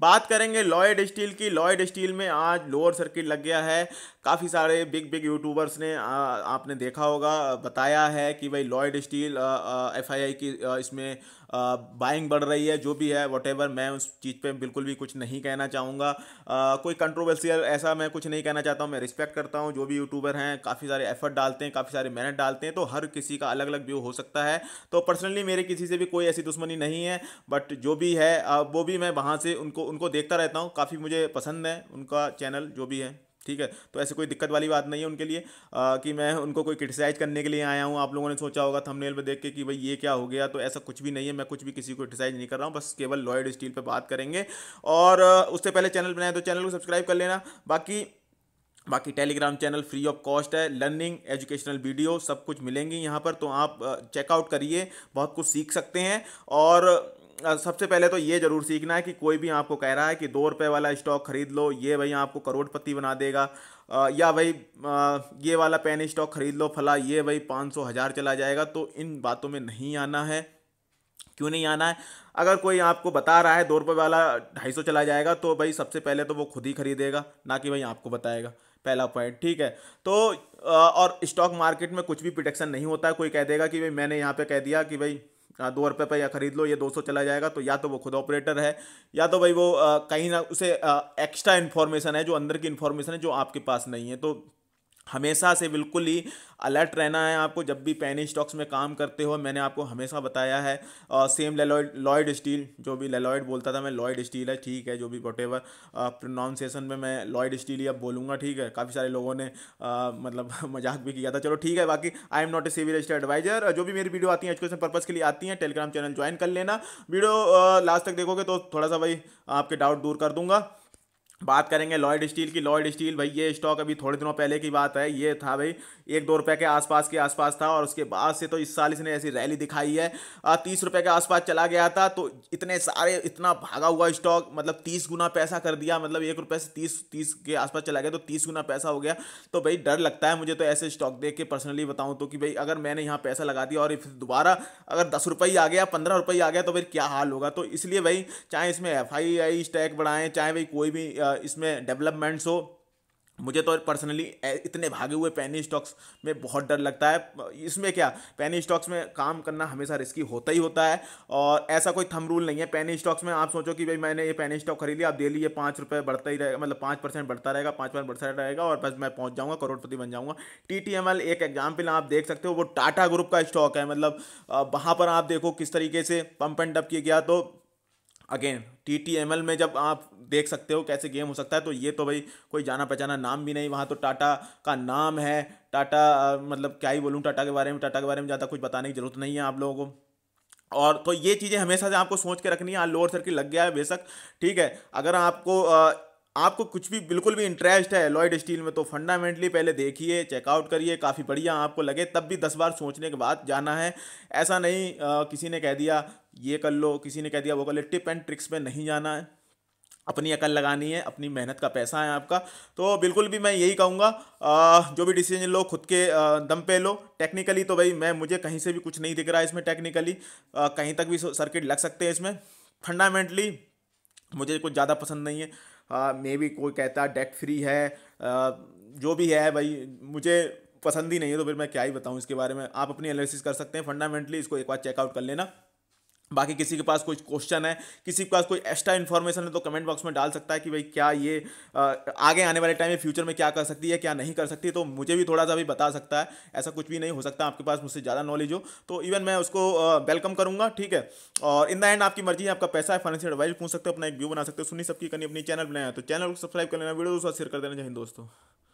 बात करेंगे Lloyd Steel की लॉयड स्टील में आज लोअर सर्किट लग गया है काफ़ी सारे बिग बिग यूट्यूबर्स ने आ, आपने देखा होगा बताया है कि भाई लॉयड स्टील एफआईआई की आ, इसमें आ, बाइंग बढ़ रही है जो भी है वॉट मैं उस चीज़ पे बिल्कुल भी कुछ नहीं कहना चाहूँगा कोई कंट्रोवर्सियल ऐसा मैं कुछ नहीं कहना चाहता हूँ मैं रिस्पेक्ट करता हूँ जो भी यूट्यूबर हैं काफ़ी सारे एफर्ट डालते हैं काफ़ी सारे मेहनत डालते हैं तो हर किसी का अलग अलग व्यू हो सकता है तो पर्सनली मेरे किसी से भी कोई ऐसी दुश्मनी नहीं है बट जो भी है वो भी मैं वहाँ से उनको उनको देखता रहता हूँ काफ़ी मुझे पसंद है उनका चैनल जो भी है ठीक है तो ऐसे कोई दिक्कत वाली बात नहीं है उनके लिए आ, कि मैं उनको कोई क्रिटिसाइज करने के लिए आया हूँ आप लोगों ने सोचा होगा थंबनेल पे देख के कि भाई ये क्या हो गया तो ऐसा कुछ भी नहीं है मैं कुछ भी किसी को क्रिटिसाइज नहीं कर रहा हूँ बस केवल लॉयड स्टील पे बात करेंगे और उससे पहले चैनल बनाए तो चैनल को सब्सक्राइब कर लेना बाकी बाकी Telegram channel free of cost है लर्निंग एजुकेशनल वीडियो सब कुछ मिलेंगी यहाँ पर तो आप चेकआउट करिए बहुत कुछ सीख सकते हैं और सबसे पहले तो ये जरूर सीखना है कि कोई भी आपको कह रहा है कि दो रुपये वाला स्टॉक खरीद लो ये भाई आपको करोड़पति बना देगा या भाई ये वाला पेन स्टॉक खरीद लो फला ये भाई पाँच सौ हज़ार चला जाएगा तो इन बातों में नहीं आना है क्यों नहीं आना है अगर कोई आपको बता रहा है दो रुपये वाला ढाई सौ चला जाएगा तो भाई सबसे पहले तो वो खुद ही खरीदेगा ना कि भाई आपको बताएगा पहला पॉइंट ठीक है तो और स्टॉक मार्केट में कुछ भी प्रोटेक्शन नहीं होता है कोई कह देगा कि भाई मैंने यहाँ पे कह दिया कि भाई हाँ, दो रुपये पर या खरीद लो ये दो सौ चला जाएगा तो या तो वो खुद ऑपरेटर है या तो भाई वो कहीं ना उसे एक्स्ट्रा इन्फॉर्मेशन है जो अंदर की इन्फॉर्मेशन है जो आपके पास नहीं है तो हमेशा से बिल्कुल ही अलर्ट रहना है आपको जब भी पैनी स्टॉक्स में काम करते हो मैंने आपको हमेशा बताया है आ, सेम लेलॉयड लॉयड स्टील जो भी लेलॉयड बोलता था मैं लॉयड स्टील है ठीक है जो भी वॉट एवर प्रोनाउंसिएशन में मैं लॉयड स्टील ही अब बोलूँगा ठीक है काफ़ी सारे लोगों ने आ, मतलब मजाक भी किया था चलो ठीक है बाकी I am not a civil register adviser जो भी मेरी वीडियो आती है एजुकेशन पर्पज़ के लिए आती है टेलीग्राम चैनल ज्वाइन कर लेना वीडियो लास्ट तक देखोगे तो थोड़ा सा भाई आपके डाउट दूर कर दूंगा बात करेंगे लॉयड स्टील की लॉयड स्टील भाई ये स्टॉक अभी थोड़े दिनों पहले की बात है ये था भाई एक दो रुपये के आसपास के आसपास था और उसके बाद से तो इस साल इसने ऐसी रैली दिखाई है तीस रुपये के आसपास चला गया था तो इतने सारे इतना भागा हुआ स्टॉक मतलब तीस गुना पैसा कर दिया मतलब एक रुपये से तीस तीस के आसपास चला गया तो तीस गुना पैसा हो गया तो भाई डर लगता है मुझे तो ऐसे स्टॉक देख के पर्सनली बताऊँ तो कि भाई अगर मैंने यहाँ पैसा लगा दिया और फिर दोबारा अगर दस रुपये आ गया पंद्रह रुपये आ गया तो फिर क्या हाल होगा तो इसलिए भाई चाहे इसमें एफ आई आई स्टैक बढ़ाएं चाहे भाई कोई भी इसमें डेवलपमेंट्स हो मुझे तो पर्सनली इतने भागे हुए पैनी स्टॉक्स में बहुत डर लगता है इसमें क्या पैनी स्टॉक्स में काम करना हमेशा रिस्की होता ही होता है और ऐसा कोई थम रूल नहीं है पैनी स्टॉक्स में आप सोचो कि भाई मैंने ये पैनी स्टॉक खरीद लिया आप डेली ये पाँच रुपये बढ़ता ही रहेगा मतलब पाँच परसेंट बढ़ता रहेगा पाँच परसेंट बढ़ता रहेगा और बस मैं पहुँच जाऊँगा करोड़पति बन जाऊँगा टी टी एम एल एक एग्जाम्पल आप देख सकते हो वो टाटा ग्रुप का स्टॉक है मतलब वहाँ पर आप देखो किस तरीके से पंप एंड डप किया गया तो again T T M L में जब आप देख सकते हो कैसे गेम हो सकता है तो ये तो भाई कोई जाना पहचाना नाम भी नहीं वहाँ तो टाटा का नाम है टाटा मतलब क्या ही बोलूँ टाटा के बारे में टाटा के बारे में ज़्यादा कुछ बताने की ज़रूरत नहीं है आप लोगों को और तो ये चीज़ें हमेशा से आपको सोच के रखनी है हाँ, लोअर सर्किट लग गया है बेशक ठीक है अगर आपको आपको कुछ भी बिल्कुल भी इंटरेस्ट है लॉयड स्टील में तो फंडामेंटली पहले देखिए चेकआउट करिए काफ़ी बढ़िया आपको लगे तब भी दस बार सोचने के बाद जाना है ऐसा नहीं आ, किसी ने कह दिया ये कर लो किसी ने कह दिया वो कर ले टिप एंड ट्रिक्स में नहीं जाना है अपनी अकल लगानी है अपनी मेहनत का पैसा है आपका तो बिल्कुल भी मैं यही कहूँगा जो भी डिसीजन लो खुद के दम पे लो टेक्निकली तो भाई मैं मुझे कहीं से भी कुछ नहीं दिख रहा है इसमें टेक्निकली कहीं तक भी सर्किट लग सकते हैं इसमें फंडामेंटली मुझे कुछ ज़्यादा पसंद नहीं है मे भी कोई कहता डेक फ्री है जो भी है भाई मुझे पसंद ही नहीं है तो फिर मैं क्या ही बताऊँ इसके बारे में आप अपनी एनालिसिस कर सकते हैं फंडामेंटली इसको एक बार चेकआउट कर लेना बाकी किसी के पास कोई क्वेश्चन है किसी के पास कोई एक्स्ट्रा इन्फॉर्मेशन है तो कमेंट बॉक्स में डाल सकता है कि भाई क्या ये आगे आने वाले टाइम में फ्यूचर में क्या कर सकती है क्या नहीं कर सकती तो मुझे भी थोड़ा सा भी बता सकता है ऐसा कुछ भी नहीं हो सकता आपके पास मुझसे ज़्यादा नॉलेज हो तो इवन मैं उसको वेलकम करूँगा ठीक है और इन द एंड आपकी मर्जी है आपका पैसा है फाइनेंशियल एडवाइस पूछ सकते हो अपना एक व्यू बना सकते हो सुनी सबकी कहीं अपनी चैनल बनाया तो चैनल को सब्सक्राइब कर लेना वीडियो दोस्तों शेयर कर देना चाहिए दोस्तों